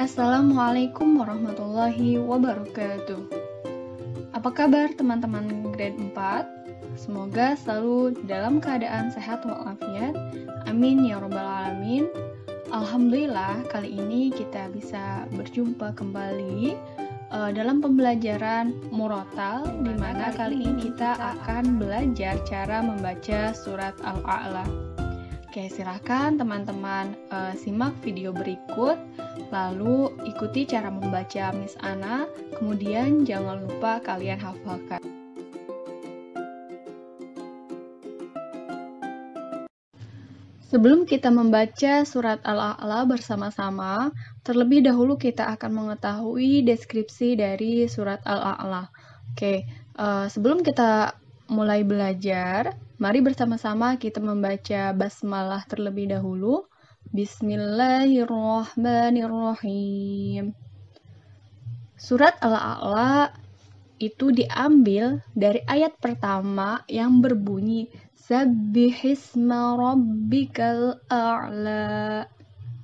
Assalamualaikum warahmatullahi wabarakatuh. Apa kabar teman-teman grade 4? Semoga selalu dalam keadaan sehat walafiat. Amin ya robbal alamin. Alhamdulillah kali ini kita bisa berjumpa kembali uh, dalam pembelajaran murotal dimana kali ini kita akan belajar cara membaca surat Al-A'la. Oke, silahkan teman-teman e, simak video berikut, lalu ikuti cara membaca Miss Ana, kemudian jangan lupa kalian hafalkan. Sebelum kita membaca surat Al-A'la bersama-sama, terlebih dahulu kita akan mengetahui deskripsi dari surat Al-A'la. Oke, uh, sebelum kita mulai belajar, Mari bersama-sama kita membaca basmalah terlebih dahulu. Bismillahirrahmanirrahim. Surat Al-A'la itu diambil dari ayat pertama yang berbunyi Sabbihisma rabbikal a'la.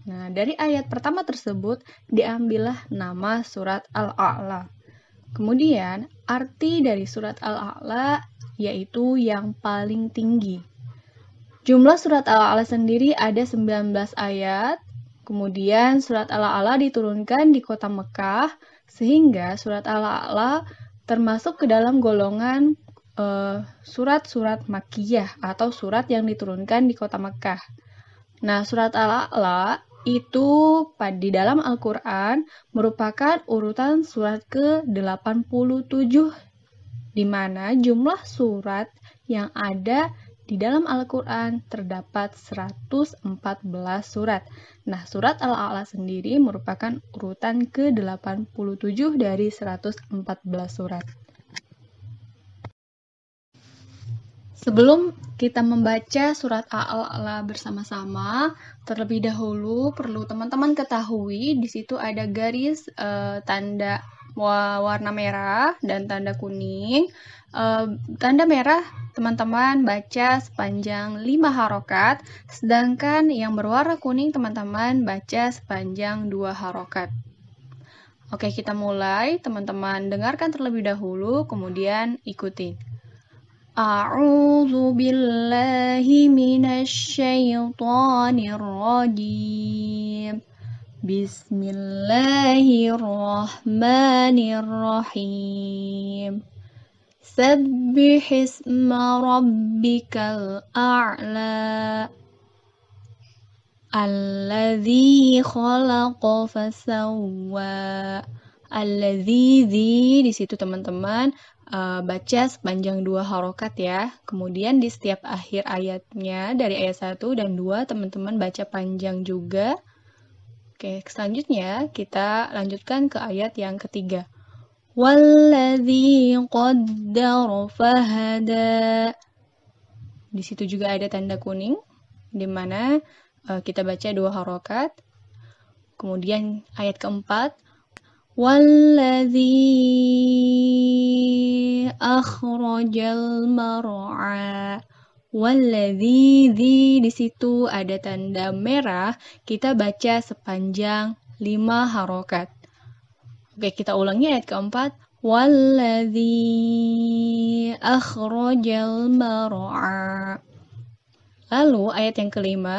Nah, dari ayat pertama tersebut diambillah nama surat Al-A'la. Kemudian, arti dari surat Al-A'la yaitu yang paling tinggi. Jumlah surat Al-A'la sendiri ada 19 ayat, kemudian surat Al-A'la diturunkan di kota Mekah, sehingga surat Al-A'la termasuk ke dalam golongan eh, surat-surat uh, makiyah atau surat yang diturunkan di kota Mekah. Nah, surat Al-A'la itu di dalam Al-Quran merupakan urutan surat ke-87 di mana jumlah surat yang ada di dalam Al-Quran terdapat 114 surat. Nah, surat Al-A'la sendiri merupakan urutan ke-87 dari 114 surat. Sebelum kita membaca surat Al-A'la bersama-sama, terlebih dahulu perlu teman-teman ketahui di situ ada garis e, tanda warna merah dan tanda kuning. Uh, tanda merah teman-teman baca sepanjang 5 harokat, sedangkan yang berwarna kuning teman-teman baca sepanjang 2 harokat. Oke, kita mulai. Teman-teman dengarkan terlebih dahulu, kemudian ikuti. A'udzu billahi minasy syaithanir rajim. Bismillahirrahmanirrahim. Sabbihis isma rabbikal a'la. Alladhi khalaqa fasawwa. Alladhi di di situ teman-teman eh, baca sepanjang dua harokat ya. Kemudian di setiap akhir ayatnya dari ayat 1 dan 2 teman-teman baca panjang juga. Oke, selanjutnya kita lanjutkan ke ayat yang ketiga. Walladhi qaddar fahada. Di situ juga ada tanda kuning, di mana uh, kita baca dua harokat. Kemudian ayat keempat, Walladhi akhrajal mar'a. Waladhi di di situ ada tanda merah, kita baca sepanjang lima harokat. Oke, kita ulangi ayat keempat. Waladhi akhrajal mar'a. Lalu ayat yang kelima.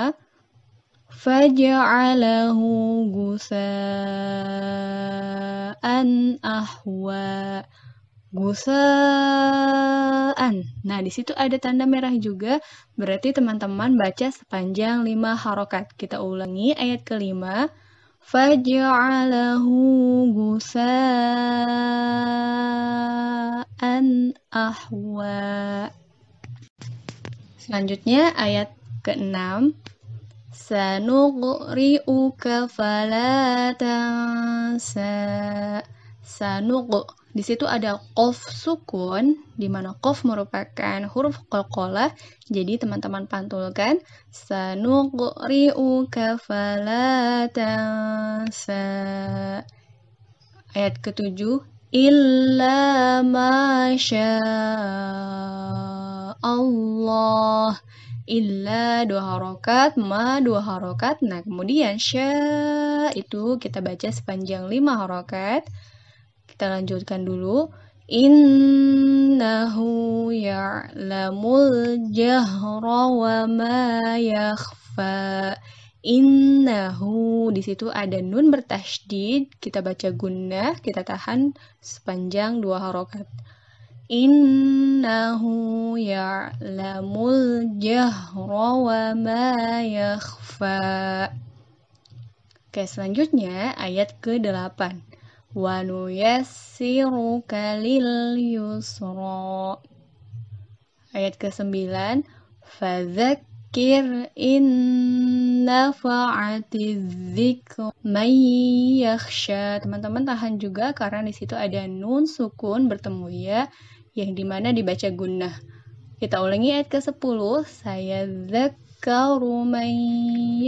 Faja'alahu gusa'an ahwa' Gusean. Nah, di situ ada tanda merah juga, berarti teman-teman baca sepanjang lima harokat. Kita ulangi ayat kelima. Faj'alahu gusaan ahwa. Selanjutnya ayat ke-6. Sanuqri'uka falatansa' sanuku. Di situ ada kof sukun, di mana kof merupakan huruf kolkola. Jadi teman-teman pantulkan sanuku riu kafalatansa. Ayat ketujuh illa masya Allah illa dua harokat, ma dua harokat. Nah, kemudian sya itu kita baca sepanjang lima harokat. Kita lanjutkan dulu. Innahu ya'lamul jahra wa ma yakhfa. Innahu di situ ada nun bertasydid, kita baca guna kita tahan sepanjang dua harokat. Innahu ya'lamul jahra wa ma yakhfa. Oke, selanjutnya ayat ke-8 wa nuyassiruka lil yusra ayat ke-9 fadzakir inna fa'ati dzikr may yakhsha teman-teman tahan juga karena di situ ada nun sukun bertemu ya yang dimana dibaca gunnah kita ulangi ayat ke-10 saya zakaru may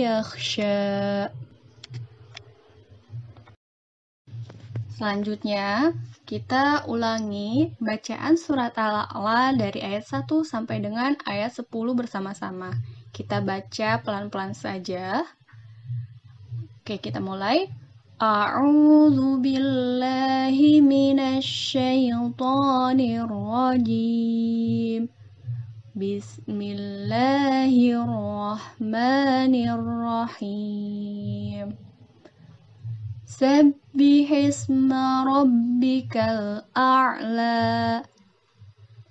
yakhsha Selanjutnya, kita ulangi bacaan surat Al-A'la dari ayat 1 sampai dengan ayat 10 bersama-sama. Kita baca pelan-pelan saja. Oke, kita mulai. A'udzu billahi minasyaitonir rajim. Bismillahirrahmanirrahim. سبح اسم ربك الأعلى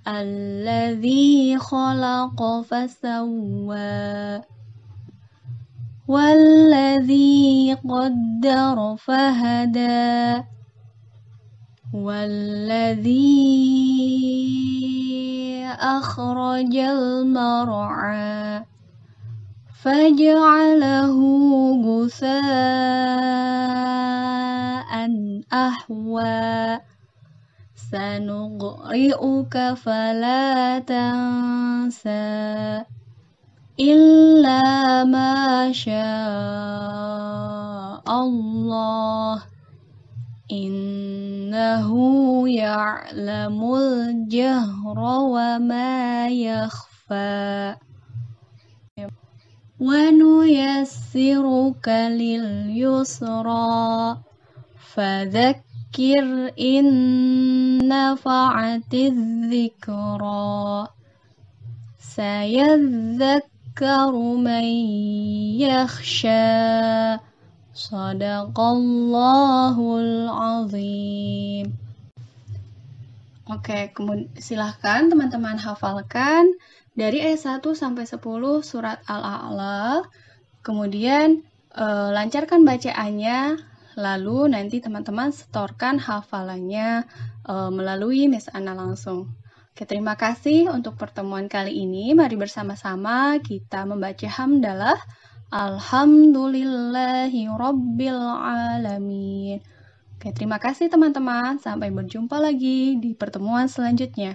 الذي خلق فسوى والذي قدر فهدى والذي أخرج المرعى فجعله غثاء أحوى سنقرئك فلا تنسى إلا ما شاء الله إنه يعلم الجهر وما يخفى وَنُيَسِّرُكَ لِلْيُسْرَى فَذَكِّرْ إِنَّ نَّفَعَتِ الذِّكْرَى سَيَذَّكَّرُ مَن يَخْشَى صَدَقَ اللَّهُ الْعَظِيمُ Oke, kemudian silahkan teman-teman hafalkan dari ayat 1 sampai 10 surat Al-A'la, kemudian e, lancarkan bacaannya, lalu nanti teman-teman setorkan hafalannya e, melalui mesana langsung. Oke, terima kasih untuk pertemuan kali ini. Mari bersama-sama kita membaca hamdalah. Alhamdulillahi Oke, terima kasih teman-teman. Sampai berjumpa lagi di pertemuan selanjutnya.